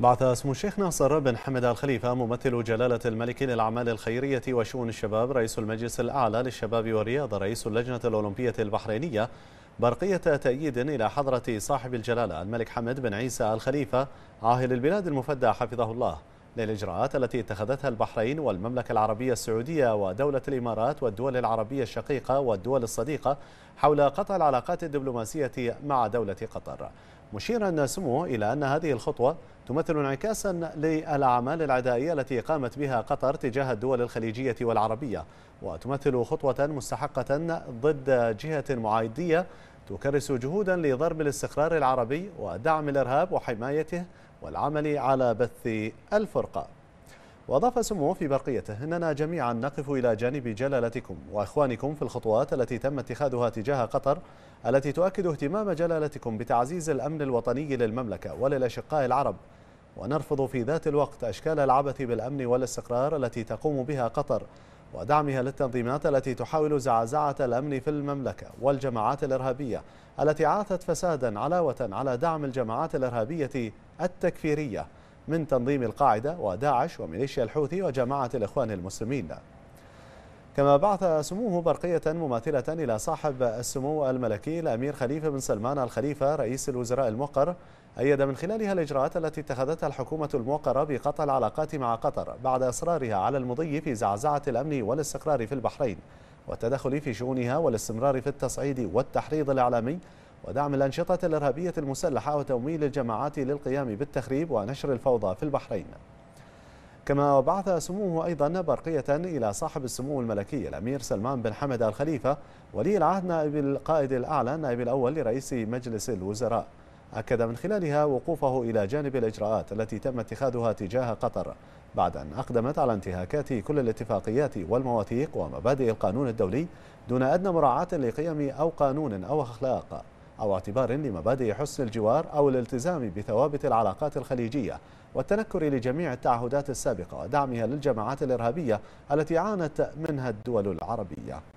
بعث سمو الشيخ ناصر بن حمد الخليفة ممثل جلالة الملك للأعمال الخيرية وشؤون الشباب رئيس المجلس الأعلى للشباب والرياضة رئيس اللجنة الأولمبية البحرينية برقية تأييد إلى حضرة صاحب الجلالة الملك حمد بن عيسى الخليفة عاهل البلاد المفدى حفظه الله للإجراءات التي اتخذتها البحرين والمملكة العربية السعودية ودولة الإمارات والدول العربية الشقيقة والدول الصديقة حول قطع العلاقات الدبلوماسية مع دولة قطر مشيرا سموه إلى أن هذه الخطوة تمثل انعكاسا للأعمال العدائية التي قامت بها قطر تجاه الدول الخليجية والعربية وتمثل خطوة مستحقة ضد جهة معايدية تكرس جهودا لضرب الاستقرار العربي ودعم الإرهاب وحمايته والعمل على بث الفرقة وأضاف سموه في برقيته أننا جميعا نقف إلى جانب جلالتكم وإخوانكم في الخطوات التي تم اتخاذها تجاه قطر التي تؤكد اهتمام جلالتكم بتعزيز الأمن الوطني للمملكة وللأشقاء العرب ونرفض في ذات الوقت أشكال العبث بالأمن والاستقرار التي تقوم بها قطر ودعمها للتنظيمات التي تحاول زعزعة الأمن في المملكة والجماعات الإرهابية التي عاثت فسادا علاوة على دعم الجماعات الإرهابية التكفيرية من تنظيم القاعدة وداعش وميليشيا الحوثي وجماعة الإخوان المسلمين كما بعث سموه برقية مماثلة إلى صاحب السمو الملكي الأمير خليفة بن سلمان الخليفة رئيس الوزراء الموقر أيد من خلالها الإجراءات التي اتخذتها الحكومة الموقرة بقطع العلاقات مع قطر بعد إصرارها على المضي في زعزعة الأمن والاستقرار في البحرين والتدخل في شؤونها والاستمرار في التصعيد والتحريض الإعلامي ودعم الأنشطة الإرهابية المسلحة وتمويل الجماعات للقيام بالتخريب ونشر الفوضى في البحرين كما بعث سموه أيضا برقية إلى صاحب السمو الملكي الأمير سلمان بن حمد الخليفة ولي العهد نائب القائد الأعلى نائب الأول لرئيس مجلس الوزراء أكد من خلالها وقوفه إلى جانب الإجراءات التي تم اتخاذها تجاه قطر بعد أن أقدمت على انتهاكات كل الاتفاقيات والمواثيق ومبادئ القانون الدولي دون أدنى مراعاة لقيم أو قانون أو أخلاق أو اعتبار لمبادئ حسن الجوار أو الالتزام بثوابت العلاقات الخليجية والتنكر لجميع التعهدات السابقة ودعمها للجماعات الإرهابية التي عانت منها الدول العربية